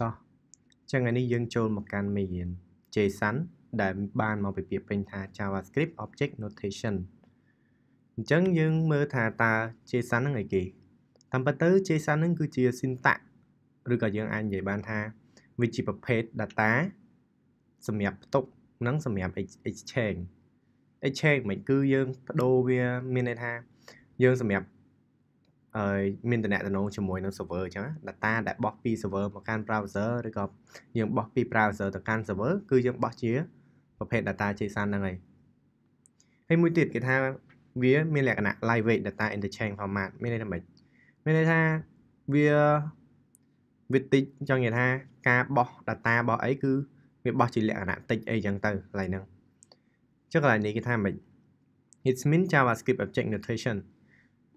តោះចឹងថ្ងៃនេះយើងចូលមកកាន់មេរៀន JSON ដែលបានមកពីពាក្យពេញថា JavaScript Object Notation អញ្ចឹងយើងមើលថាតើ JSON ហ្នឹងអីគេតាមពិតទៅ JSON ហ្នឹងគឺជា syntax ឬក៏យើងអាចនិយាយបានថាវាជាប្រភេទ data សម្រាប់ផ្ទុកនិងសម្រាប់ exchange exchange មិនគឺយើងបដូរវាមានន័យថា យើងសម្រាប់មានតំណែងជាមួយនឹង server អញ្ចឹង data ដែលបោះពី server មកកាន់ browser ឬក៏យើងបោះពី browser ទៅកាន់ server គឺយើងបោះជាប្រភេទ data JSON ហ្នឹងហើយហើយមួយទៀតគេថាវាមានលក្ខណៈ live weight data interchange format មានន័យថាម៉េចមានន័យថាវាវាតិចចង់និយាយថាការបោះ data របស់អីគឺវាបោះជាលក្ខណៈតិចអីចឹងទៅកន្លែងហ្នឹងចុះកន្លែងនេះគេថាម៉េច It means JavaScript object notation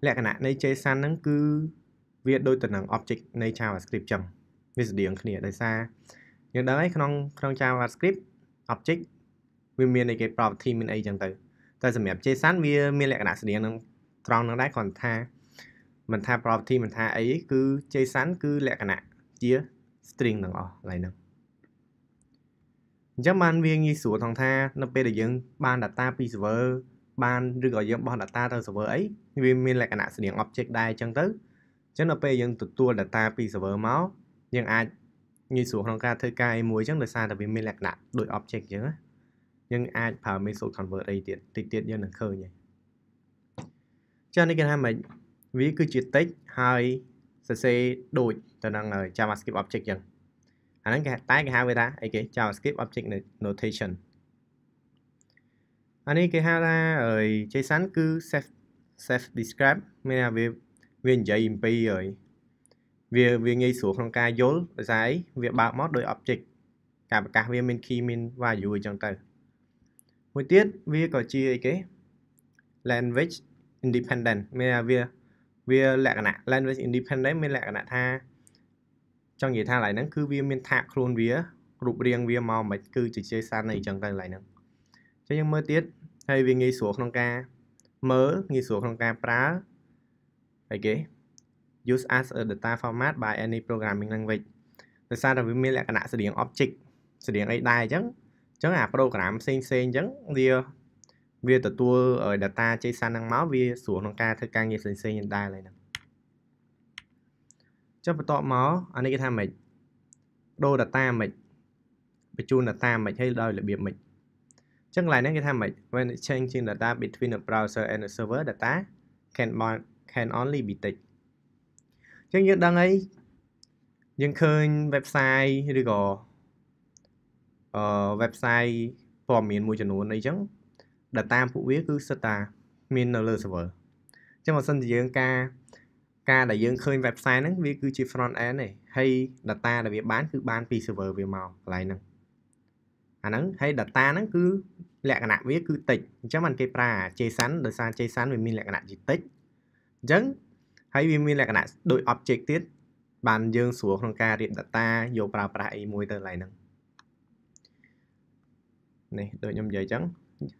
លក្ខណៈនៃ JSON ហ្នឹងគឺវាដូចទៅនឹង object នៃ JavaScript ចឹងវាស្តៀងគ្នាដោយសារយើងដឹងហើយក្នុងក្នុង JavaScript object វាមានអីគេ property មានអីចឹងទៅតែសម្រាប់ JSON វាមានលក្ខណៈស្តៀងនឹងត្រង់នឹងដែរគ្រាន់ថាមិនថា property មិនថាអីគឺ JSON គឺលក្ខណៈជា string ទាំងអស់ឡើយហ្នឹងអញ្ចឹងបានវាងាយស្រួលថងថានៅពេលដែលយើងបាន data ពី server បានឬក៏យើងបោះ data ទៅ server អីវាមានលក្ខណៈស្តៀង object ដែរអញ្ចឹងទៅអញ្ចឹងដល់ពេលយើងទទួល data ពី server មកយើងអាចងាយស្រួលក្នុងការធ្វើការអីមួយអញ្ចឹងដោយសារតែវាមានលក្ខណៈដូច object អញ្ចឹងណាយើងអាចប្រើ method convert អីទៀតតិចទៀតយើងនឹងឃើញហើយចានេះគេថាម៉េចវាគឺជាតិចហើយសរសេរដូចទៅនឹង JavaScript object អញ្ចឹងអាហ្នឹងគេតែគេហៅវាថាអីគេ JavaScript object notation អានេះគេហៅថា JSON គឺ self self describe មានថាវាវានិយាយអំពីហើយវាវាងាយស្រួលក្នុងការយល់ដោយសារអីវាបើកមកដោយ object ការប្រកាសវាមាន key មាន value អញ្ចឹងទៅមួយទៀតវាក៏ជាអីគេ language independent មានថាវាវាលក្ខណៈ language independent មានលក្ខណៈថាចង់និយាយថាឡើយហ្នឹងគឺវាមានថាខ្លួនវារូបរាងវាមកមិនគឺជា JSON អីចឹងទៅឡើយហ្នឹងអញ្ចឹងយើងមើលទៀតហើយវាងាយស្រួលក្នុងការមើលងាយស្រួលក្នុងការប្រើអីគេ use as a data format by any programming language ដោយសារតែវាមានលក្ខណៈស្តៀង object ស្តៀងអីដែរអញ្ចឹងអញ្ចឹងអា program ផ្សេងផ្សេងអញ្ចឹងវាវាទទួល data JSON ហ្នឹងមកវាស្រួលក្នុងការធ្វើការងារផ្សេងផ្សេងដែរឡើយហ្នឹងចុះបន្តមកអានេះគេថាម៉េចដូរ data ម៉េចបញ្ជូន data ម៉េចហើយដោយរបៀបម៉េចចឹងកន្លែងហ្នឹងគេថាម៉េច when exchanging data between a browser and a server data can can only be tick ចឹងយើងដឹងអីយើងឃើញ website ឬក៏អឺ website ព័ត៌មានមួយចំនួនអីចឹង data ពួកវាគឺសិតតាមាននៅលើ server ចឹងបើសិនជាយើងការការដែលយើងឃើញ website ហ្នឹងវាគឺជា front end ទេហើយ data ដែលវាបានគឺបានពី server វាមកកន្លែងហ្នឹងអាហ្នឹងហើយ data ហ្នឹងគឺលក្ខណៈវាគឺតិចអញ្ចឹងបានគេប្រើ JSON ដោយសារ JSON វាមានលក្ខណៈជាតិចអញ្ចឹងហើយវាមានលក្ខណៈដូច object ទៀតបានយើងស្រួលក្នុងការរៀប data យកប្រើប្រាស់អីមួយទៅឡើយហ្នឹងនេះដូចខ្ញុំនិយាយអញ្ចឹង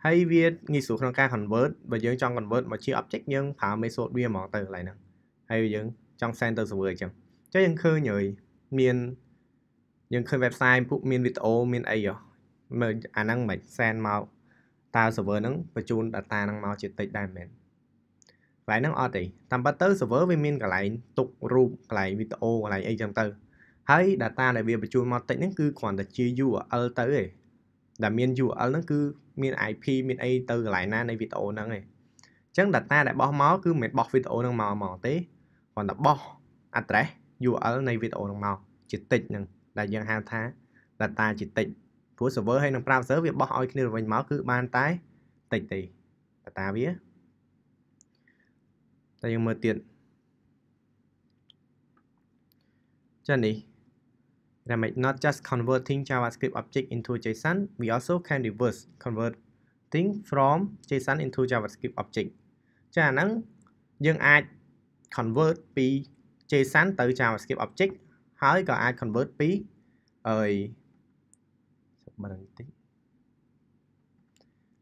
ហើយវាងាយស្រួលក្នុងការ convert បើយើងចង់ convert មកជា object យើងប្រើ method វាហ្មងទៅកន្លែងហ្នឹងហើយយើងចង់ send ទៅ server អញ្ចឹងអញ្ចឹងយើងឃើញហើយមានយើងឃើញ website ពួកមានវីដេអូមានអីហ៎មើលអាហ្នឹងមិនសែនមកតើ server ហ្នឹងបញ្ជូន data ហ្នឹងមកជាតិចដែរមែនកន្លែងហ្នឹងអត់ទេតាមពិតទៅ server វាមានកន្លែងទុករូបកន្លែងវីដេអូកន្លែងអីចឹងទៅហើយ data ដែលវាបញ្ជូនមកតិចហ្នឹងគឺគ្រាន់តែជា URL ទៅឯងដែលមាន URL ហ្នឹងគឺមាន IP មានអីទៅកន្លែងណានៃវីដេអូហ្នឹងឯងអញ្ចឹង data ដែលបោះមកគឺមិនបោះវីដេអូហ្នឹងមកមកទេគ្រាន់តែបោះ address URL នៃវីដេអូហ្នឹងមកជាតិចហ្នឹងដែលយើងហៅថា data ជាតិចព្រោះ server ហើយនឹង browser វាបោះឲ្យគ្នាទៅវិញមកគឺបានតែតិចទេតើតាវាតែយើងមើលទៀតចានេះ dynamic not just converting javascript object into json we also can reverse convert thing from json into javascript object ចាអាហ្នឹងយើងអាច convert ពី json ទៅ javascript object ហើយក៏អាច convert ពីអី1តិច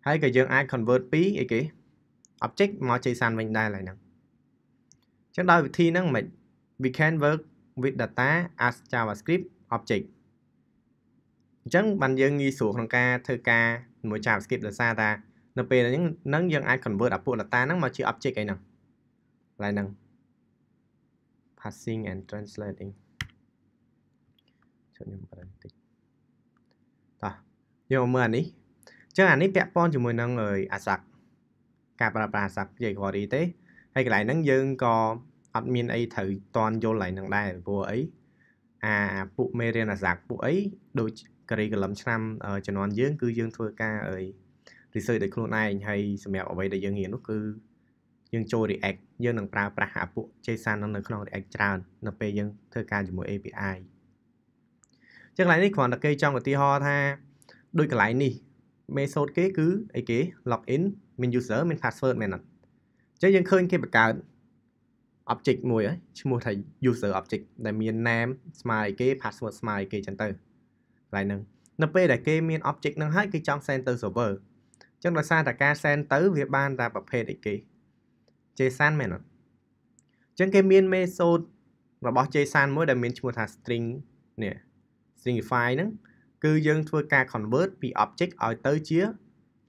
ហើយក៏យើងអាច convert ពីអីគេ object មក JSON វិញដែរឡើយហ្នឹងអញ្ចឹងដោយវិធីហ្នឹងមិន we can work with data as JavaScript object អញ្ចឹងបានយើងងាយស្រួលក្នុងការធ្វើការជាមួយ JavaScript ដោយសារថានៅពេលហ្នឹងយើងអាច convert អាពួក data ហ្នឹងមកជា object អីហ្នឹងឡើយហ្នឹង passing and translating ជួយខ្ញុំបន្តបន្តិចយើងមកមើលអានេះអញ្ចឹងអានេះពាក់ព័ន្ធជាមួយនឹងអាសាក់ការប្រើប្រាស់អាសាក់ jQuery ទេហើយកន្លែងហ្នឹងយើងក៏អត់មានអីត្រូវតន់យល់កន្លែងហ្នឹងដែរព្រោះអីអាពួកមេរៀនអាសាក់ពួកអីដូចករីកលឹមឆ្នាំជំនាន់យើង គឺយើងធ្វើការអី research ដោយខ្លួនឯងហើយសម្រាប់អ្វីដែលយើងរៀននោះគឺយើងចូល React យើងនឹងប្រើប្រាស់អាពួក JSON នៅក្នុង React ច្រើននៅពេលយើងធ្វើការជាមួយ API ចឹងឡើយនេះគ្រាន់តែគេចង់ឧទាហរណ៍ថាដូចកន្លែងនេះ method គេគឺអីគេ login មាន user មាន password មែនអត់អញ្ចឹងយើងឃើញគេបង្កើត object មួយហើយឈ្មោះថា user object ដែលមាន name ស្មើអីគេ password ស្មើអីគេអញ្ចឹងទៅកន្លែងហ្នឹង នៅពេលដែលគេមាន object ហ្នឹងហើយគេចង់ send ទៅ server អញ្ចឹងដោយសារតែការ send ទៅវាបានតែប្រភេទអីគេ JSON មែនអត់អញ្ចឹងគេមាន method របស់ JSON មួយ ដែលមានឈ្មោះថា string នេះ stringify ហ្នឹងគឺយើងធ្វើការ convert ពី object ឲ្យ ទៅជា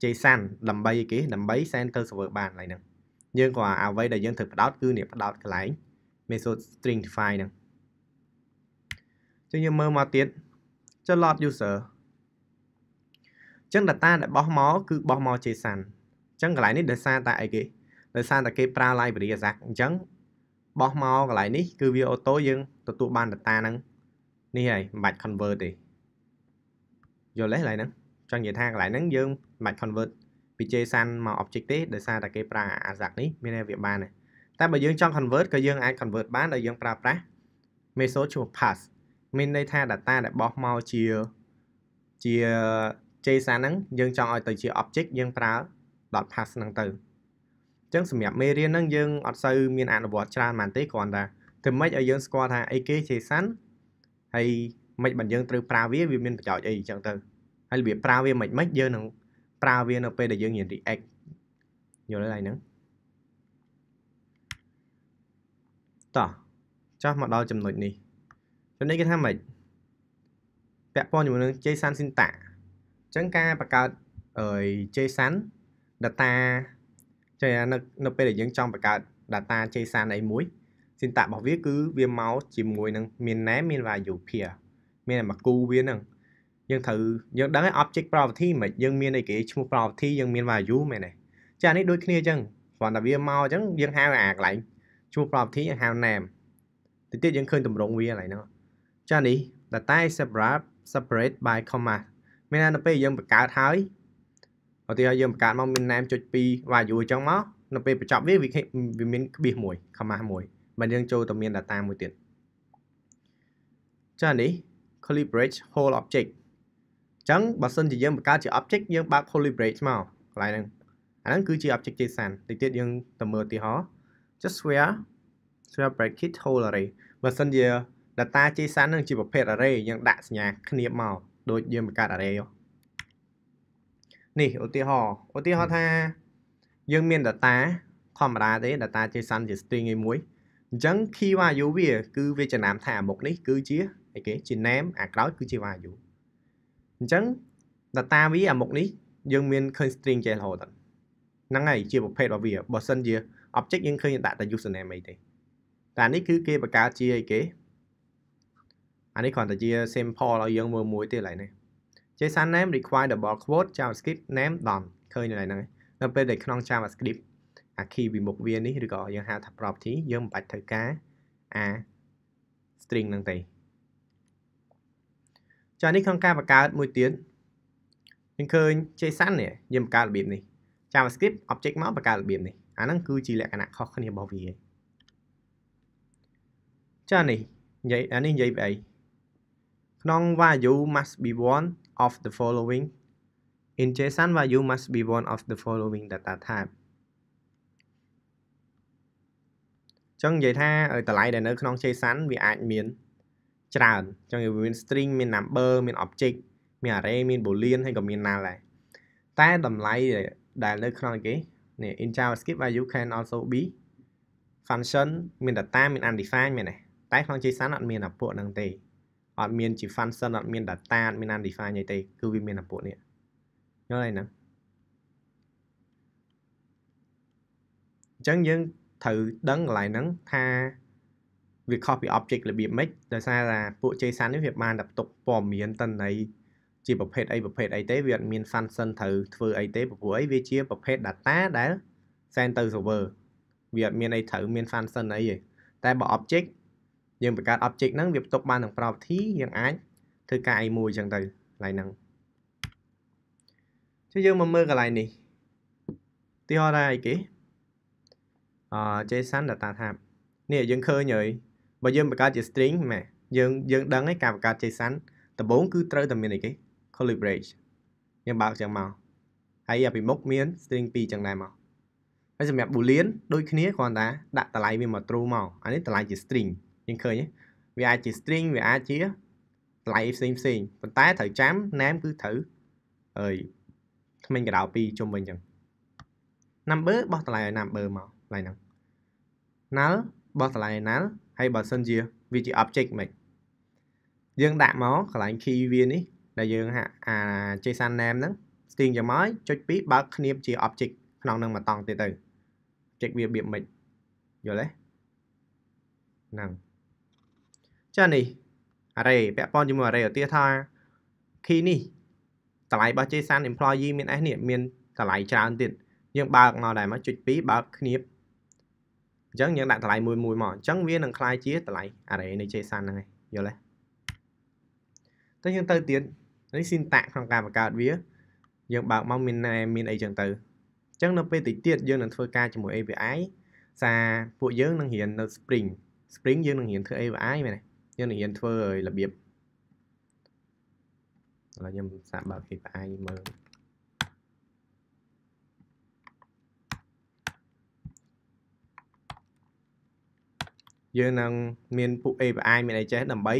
JSON ដើម្បីអីគេដើម្បី send ទៅ server បានឡើយហ្នឹងយើងក៏អ្វីដែលយើងត្រូវផ្ដោតគឺនេះផ្ដោតកន្លែង method string define ហ្នឹងចឹងយើងមើលមកទៀតចុះ load user ចឹង data ដែលបោះមកគឺបោះមក JSON ចឹងកន្លែងនេះដោយសារតែអីគេដោយសារតែគេប្រើ library exact អញ្ចឹងបោះមកកន្លែងនេះគឺវា auto យើងទទួលបាន data ហ្នឹងនេះហើយមិនបាច់ convert ទេយល់ទេកន្លែងហ្នឹងចង់និយាយថាកន្លែងហ្នឹងយើងមិនបាច់ convert ពី JSON មក object ទេដោយសារតែគេប្រើ Ajax នេះមានតែវាបានដែរតែបើយើងចង់ convert ក៏យើងអាច convert បានដោយយើងប្រើប្រាស់ method ឈ្មោះ pass មានន័យថា data ដែលបោះមកជាជា JSON ហ្នឹងយើងចង់ឲ្យទៅជា object យើងប្រើ .pass ហ្នឹងទៅអញ្ចឹងសម្រាប់មេរៀនហ្នឹងយើងអត់សូវមានអនុវត្តច្រើនប៉ុន្មានទេគ្រាន់តែធ្វើម៉េចឲ្យយើងស្គាល់ថាអីគេ JSON ហើយមិនបើយើងត្រូវប្រើវាវាមានប្រយោជន៍អីអញ្ចឹងទៅហើយរបៀបប្រើវាមិនមិនយើងនឹងប្រើវានៅពេលដែលយើងរៀន React យល់ហើយហ្នឹងតោះចោះមកដល់ចំណុចនេះចំណុចគេថាម៉េចពាក់ព័ន្ធជាមួយនឹង JSON syntax អញ្ចឹងការបង្កើត JSON data ចេះនៅនៅពេលដែលយើងចង់បង្កើត data JSON អីមួយ syntax របស់វាគឺវាមកជាមួយ នឹង មាន name មាន value pair មានតែមួយគូវាហ្នឹងយើងត្រូវយើងដឹងហើយ object property មិនយើងមានអីគេឈ្មោះ property យើងមាន value មែនទេចានេះដូចគ្នាអញ្ចឹងគ្រាន់តែវាមកអញ្ចឹងយើងហៅអាកន្លែងឈ្មោះ property យើងហៅ name តិចទៀតយើងឃើញតម្រងវាកន្លែងហ្នឹងចានេះតែតែ separate separate by comma មានន័យទៅពេលយើងបង្កើតហើយឧទាហរណ៍យើងបង្កើតមកមាន name ចុច2 value អញ្ចឹងមកនៅពេលបញ្ចប់វាវាមានក្បៀសមួយ comma មួយបើយើងចូលទៅមាន data មួយទៀតចានេះ calibrate whole object អញ្ចឹងបើសិនជាយើងបង្កើតជា object យើងបើក calibrate មកកន្លែងហ្នឹងអាហ្នឹងគឺជា object JSON តិចទៀតយើងទៅមើលឧទាហរណ៍ just where square bracket whole array បើសិនជា data JSON ហ្នឹងជាប្រភេទ array យើងដាក់សញ្ញាគ្នាមកដូចយើងបង្កើត array នេះឧទាហរណ៍ឧទាហរណ៍ថា យើងមាន data ធម្មតាទេ data JSON ជា string ឯមួយអញ្ចឹង key value វា គឺវាចំណាំថាអាមុខនេះគឺជាអីគេជា name អាក្រោយគឺជា value អញ្ចឹង data វាអាមុខនេះ យើងមានឃើញ string ចេះរហូតហ្នឹងហើយជាប្រភេទរបស់វាបើសិនជា object យើងឃើញដាក់តែ username អីទេតែនេះគឺគេបង្កើតជាអីគេអានេះគ្រាន់តែជា sample ឲ្យយើងមើលមួយទៀតឡើយនេះ JSON name require double quote JavaScript name done ឃើញនៅឡើយហ្នឹងនៅពេលដែលក្នុង JavaScript អា key ពីមុខវានេះឬក៏យើងហៅថា property យើងមិនបាច់ធ្វើការអា string ហ្នឹងទេចានេះក្នុងការបង្កើតមួយទៀតយើងឃើញ JSON នេះយើងបង្កើតរបៀបនេះ JavaScript object មកបង្កើតរបៀបនេះអាហ្នឹងគឺជាលក្ខណៈខុសគ្នារបស់វាចានេះនិយាយអានេះនិយាយពីអីក្នុង value must be one of the following in JSON value must be one of the following data type ចឹងនិយាយថាតម្លៃដែលនៅក្នុង JSON វាអាចមានច្រើនអញ្ចឹងវាមាន string មាន number មាន object មាន array មាន boolean ហើយក៏មាន null ដែរតែតម្លៃដែលនៅក្នុងគេនេះ in JavaScript value can also be function មាន data មាន undefined មាន តែក្នុង JSON អត់មានអាពួកហ្នឹងទេអត់មានជា function អត់មាន data អត់មាន undefined អីទេគឺវាមានអាពួកនេះយល់ហើយណាអញ្ចឹងយើងត្រូវដឹងកន្លែងហ្នឹងថាវាខុសពី object របៀបម៉េចដោយសារថាពួក JSON នេះវាបានតែផ្ទុកព័ត៌មានតន័យជាប្រភេទអីប្រភេទអីទេវាអត់មាន function ត្រូវធ្វើអីទេព្រោះអីវាជាប្រភេទ data ដែល send ទៅ server វាអត់មានអីត្រូវមាន function អីទេតែបើ object យើងបង្កើត object ហ្នឹងវាផ្ទុកបាននឹង property យើងអាចធ្វើការអីមួយអញ្ចឹងទៅកន្លែងហ្នឹងចុះយើងមកមើលកន្លែងនេះទីហោថាអីគេអឺ JSON data type នេះយើងឃើញហើយបើយើងបង្កើតជា string ម៉ែយើងយើងដឹងឯងការបង្កើត JSON ដំបូងគឺត្រូវតែមានអីគេ calibrate យើងបើកចឹងមកហើយអាពីមុខមាន string 2ចឹងដែរមកហើយសម្រាប់ boolean ដូចគ្នាគ្រាន់តែដាក់តម្លៃវាមក true មកអានេះតម្លៃជា string យើងឃើញវាអាចជា string វាអាចជាតម្លៃផ្សេងផ្សេងប៉ុន្តែត្រូវចាំ name គឺត្រូវអើយថ្មិញកដៅ2ជុំវិញចឹង number បោះតម្លៃឲ្យ number មកឡើយហ្នឹង null បោះតម្លៃឲ្យ null ហើយបើសិនជាវាជា object មិនយើងដាក់មកកន្លែង key វានេះដែលយើងហាក់អា JSON name ហ្នឹង string យ៉ាងម៉េចចុច2បើកគ្នាបជា object ក្នុងនឹងមកតង់ទៀតទៅ object វាបៀបមិនយល់ទេហ្នឹងចានេះ array ពាក់ព័ន្ធជាមួយ array ឧទាហរណ៍ថា key នេះតម្លៃរបស់ JSON employee មាន S នេះមានតម្លៃច្រើនទៀតយើងបើកមកដែរមកចុច2បើកគ្នាបអញ្ចឹងយើងដាក់តម្លៃមួយមួយមកអញ្ចឹងវានឹងคล้ายជាតម្លៃ array នៃ JSON ហ្នឹងឯងយល់ទេតែយើងទៅទៀតនេះ syntax ក្នុងការបង្កើតវាយើងបើកមកមានណែមានអីចឹងទៅអញ្ចឹងនៅពេលតិចទៀតយើងនឹងធ្វើការជាមួយ API សារពួកយើងនឹងរៀននៅ Spring Spring យើងនឹងរៀនធ្វើ API មែនទេយើងនឹងរៀនធ្វើឲ្យរបៀបឥឡូវខ្ញុំសាកបើក API មើលយើងនឹងមានពួក API មានអីចេះដើម្បី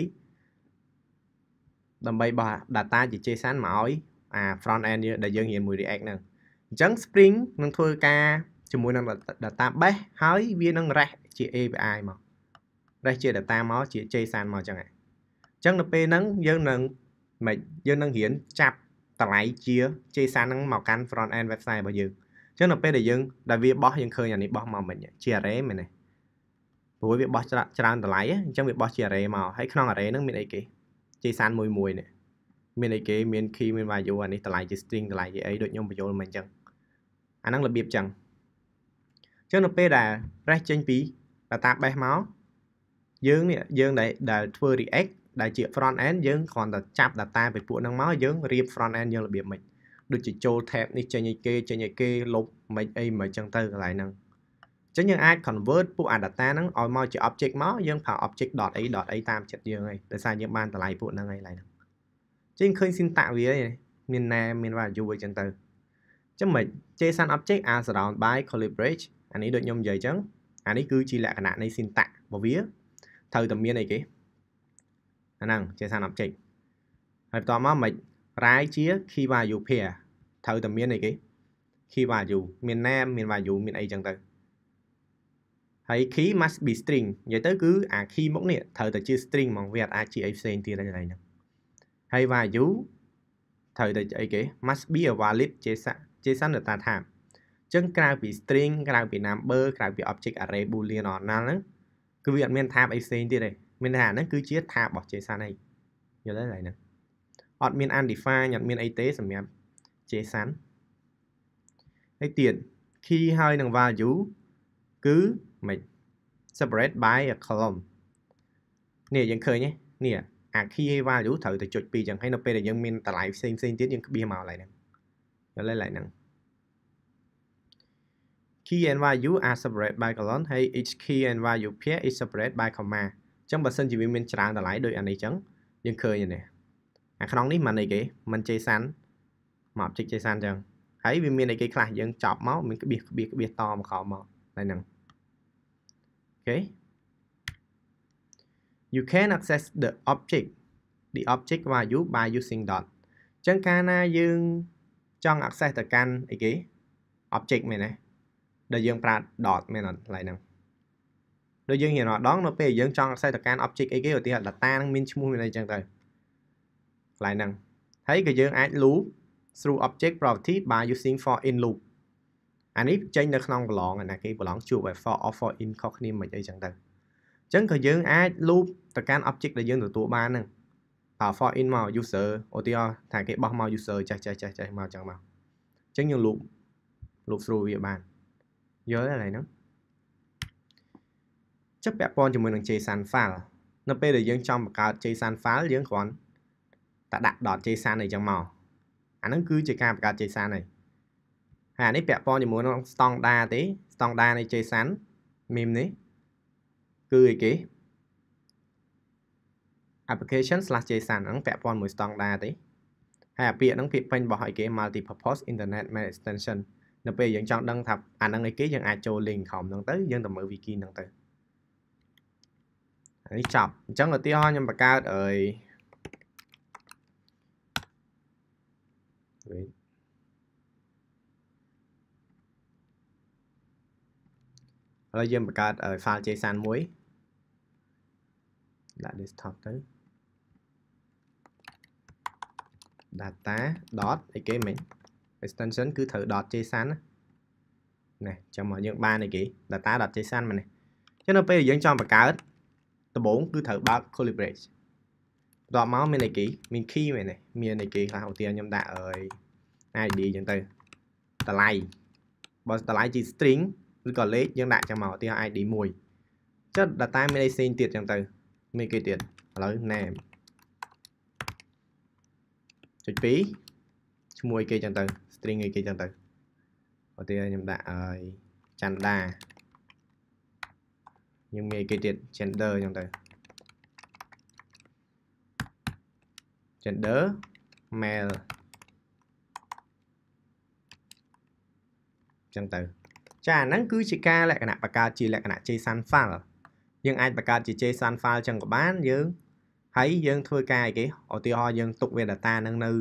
ដើម្បីបោះ data ជា JSON មកឲ្យអា front end ដែលយើងរៀនមួយ React ហ្នឹងអញ្ចឹង Spring នឹងធ្វើការជាមួយនឹង database ហើយវានឹង REST ជា API មក REST ជា data មកជា JSON មកអញ្ចឹងឯងអញ្ចឹងនៅពេលហ្នឹងយើងនឹងមិនយើងនឹងរៀនចាប់តម្លៃជា JSON ហ្នឹងមកកាន់ front end website របស់យើងអញ្ចឹងនៅពេលដែលយើងដែលវាបោះយើងឃើញអានេះបោះមកមិញជា array មែនទេព្រោះវាបោះច្រើនតម្លៃអញ្ចឹងវាបោះជា array មកហើយក្នុង array ហ្នឹងមានអីគេ JSON មួយមួយនេះមានអីគេមាន key មាន value អានេះតម្លៃជា string តម្លៃជាអីដូចខ្ញុំបញ្យល់មិនអញ្ចឹងអាហ្នឹងរបៀបចឹងអញ្ចឹងនៅពេលដែល rest ចេញពី database មកយើងនេះយើងដែលដែលធ្វើ react ដែលជា front end យើងគ្រាន់តែចាប់ data ពីពួកហ្នឹងមកយើងរៀប front end យើងរបៀបមិនដូចជាចូល tab នេះចេញឲ្យគេចេញឲ្យគេលុបមិនអីមិនអញ្ចឹងទៅកន្លែងហ្នឹងចឹងយើងអាច convert ពួក data ហ្នឹងឲ្យមកជា object មកយើងប្រើ object.a .a តាមចិត្តយើងឯងដោយសារយើងបានតម្លៃពួកហ្នឹងឯងឡើយហ្នឹងចឹងឃើញ syntax វាឯងមាន name មាន value អីចឹងទៅចឹងមិន JSON object are surround by calibrate អានេះដូចខ្ញុំនិយាយចឹងអានេះគឺជាលក្ខណៈនៃ syntax របស់វាត្រូវតែមានអីគេអាហ្នឹង JSON object ហើយបន្តមកមិន write ជា key value pair ត្រូវតែមានអីគេ key value មាន name មាន value មានអីចឹងទៅហើយ key must be string និយាយទៅគឺអា key មុខនេះត្រូវតែជា string ហ្មងវាអាចជាអីផ្សេងទៀតនៅកន្លែងហ្នឹងហើយ value ត្រូវតែអីគេ must be a valid JSON JSON data type អញ្ចឹងក្រៅពី string ក្រៅពី number ក្រៅពី object array boolean or null ហ្នឹងគឺវាអត់មាន type អីផ្សេងទៀតទេមានថាហ្នឹងគឺជា type របស់ JSON ឯងយល់ទេកន្លែងហ្នឹងអត់មាន undefined អត់មានអីទេសម្រាប់ JSON ហើយទៀត key ហើយនឹង value គឺមិន separate by a column នេះយើងឃើញទេនេះអា key value ត្រូវតែចុច2ចឹងហើយនៅពេលដែលយើងមានតម្លៃផ្សេងផ្សេងទៀតយើងក្បៀសមកឡើយហ្នឹងយល់ឡើយឡើយហ្នឹង key and value are separate by column ហើយ each key and value pair is separate by comma អញ្ចឹងបើសិនជាវាមានច្រើនតម្លៃដូចអានេះអញ្ចឹងយើងឃើញនេះអាក្នុងនេះមិនអីគេមិនចេះសាន់មកជិកចេះសាន់អញ្ចឹងហើយវាមានអីគេខ្លះយើងចប់មកមានក្បៀសក្បៀសក្បៀសតមកខោមកតែហ្នឹង okay you can access the object the object value by using dot ចឹងកាលណាយើងចង់ access ទៅកាន់អីគេ object មែនទេដែលយើង ប្រើ dot មែនអត់ឡើយហ្នឹងដូចយើងរៀនម្ដងនៅពេលយើងចង់ access ទៅកាន់ object អីគេឧទាហរណ៍ data ហ្នឹងមានឈ្មោះមានអីចឹងទៅកន្លែងហ្នឹងហើយក៏យើងអាច loop through object property by using for in loop អានេះចេញនៅក្នុងប្រឡងណាគេប្រឡងជួប for offer in ខុសគ្នាមិនអីចឹងទៅអញ្ចឹងក៏យើងអាច loop ទៅកាន់ object ដែលយើងទទួលបានហ្នឹង for in មក user ឧទាហរណ៍ថាគេបោះមក user ចេះចេះចេះចេះមកចឹងមកអញ្ចឹងយើង loop loop through វាបានយល់ហើយហ្នឹងចុះពាក់ព័ន្ធជាមួយនឹង JSON file នៅពេលដែលយើងចង់បង្កើត JSON file យើងគ្រាន់តែដាក់ .json អីចឹងមកអាហ្នឹងគឺជាការបង្កើត JSON ហើយអានេះពាក់ព័ន្ធជាមួយនឹងស្តង់ដាទេស្តង់ដានៃ JSON meme នេះគឺអីគេ application/json ហ្នឹងពាក់ព័ន្ធមួយស្តង់ដាទេហើយអាពាក្យហ្នឹងពាក្យពេញរបស់ឲ្យគេ multi purpose internet managed extension នៅពេលយើងចង់ដឹងថាអាហ្នឹងអីគេយើងអាចចូល link ក្រុមហ្នឹងទៅយើងទៅមើល wiki ហ្នឹងទៅអានេះចប់អញ្ចឹងឧទាហរណ៍ខ្ញុំបង្កើតអី wait ឥឡូវយើងបង្កើត file JSON មួយដាក់ desktop ទៅ data. អីគេមិញ extension គឺត្រូវ .json ណាចាំមកយើងបានអីគេ data.json មកនេះចឹងនៅពេលយើងចង់បង្កើតដំបូង គឺត្រូវបើក Colibridge បន្ទាប់មកមានអីគេមាន key មែនទេមានអីគេខ្លះឧទាហរណ៍ខ្ញុំដាក់ឲ្យ ID ចឹងទៅតម្លៃបើតម្លៃជា string ឬក៏លេខយើងដាក់ចាំមកឧទាហរណ៍ ID 1ចុះ data medicine ទៀតចឹងទៅមានគេទៀតឥឡូវ name ចុច2ឈ្មោះគេចឹងទៅ string គេចឹងទៅឧទាហរណ៍ខ្ញុំដាក់ឲ្យ Chanda ខ្ញុំងាយគេទៀត gender ចឹងទៅ gender male ចឹងទៅចាហ្នឹងគឺជាការលក្ខណៈបង្កើតជាលក្ខណៈ JSON file យើងអាចបង្កើតជា JSON file ចឹងក៏បានយើងហើយយើងធ្វើការអីគេឧទាហរណ៍យើងទុកវា data នឹងនៅ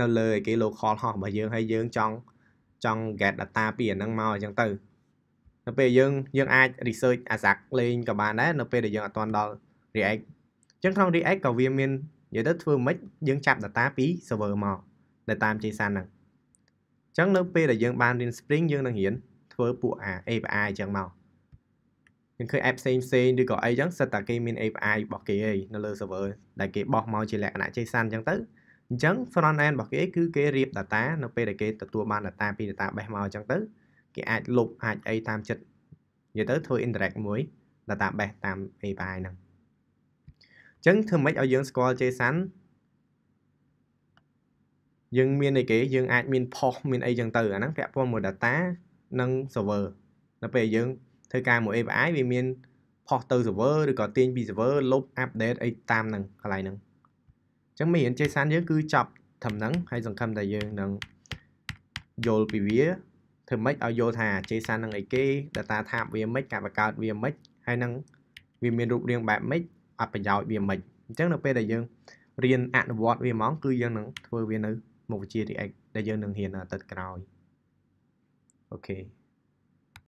នៅលើអីគេ local host របស់យើងហើយយើងចង់ចង់ get data ពីអាហ្នឹងមកអញ្ចឹងទៅនៅពេលយើងយើងអាច research អាសាក់លេងក៏បានដែរនៅពេលដែលយើងអត់ទាន់ដល់ React អញ្ចឹងក្នុង React ក៏វាមាននិយាយទៅធ្វើមិនយើងចាប់ data ពី server មកដែលតាម JSON ហ្នឹងអញ្ចឹងនៅពេលដែលយើងបានរៀន Spring យើងនឹងរៀនធ្វើពួកអា API អញ្ចឹងមកយើងឃើញ app ផ្សេងផ្សេងឬក៏អីចឹងសិតតែគេមាន API របស់គេឯងនៅលើ server ដែលគេបោះមកជាលក្ខណៈ JSON អញ្ចឹងទៅអញ្ចឹង front end របស់គេគឺគេរៀប data នៅពេលដែលគេទទួលបាន data ពី database មកអញ្ចឹងទៅគេអាចលុបអាចអីតាមចិត្តនិយាយទៅធ្វើ interact មួយ database តាម API ហ្នឹងអញ្ចឹងធ្វើម៉េចឲ្យយើងស្គាល់ JSON យើងមានអីគេយើងអាចមានផុសមានអីចឹងទៅអាហ្នឹងពាក់ព័ន្ធមួយ data និង server នៅពេលយើងធ្វើការមួយ API វាមានផុសទៅ server ឬក៏ទាញពី server លុប update អីតាមនឹងកន្លែងហ្នឹងអញ្ចឹងមេរៀន JSON យើងគឺចប់ត្រឹមហ្នឹងហើយសង្ឃឹមថាយើងនឹងយល់ពីវា ធ្វើម៉េចឲ្យយល់ថា JSON នឹងអីគេ data type វាម៉េចការបង្កើតវាម៉េចហើយនឹងវាមានរូបរាងបែបម៉េចអត្ថប្រយោជន៍វាម៉េចអញ្ចឹងនៅពេលដែលយើងរៀនអនុវត្តវាហ្មង គឺយើងនឹងធ្វើវានៅមុខវិជ្ជា React ដែលយើងនឹងរៀនអាទិត្យក្រោយ។ Okay.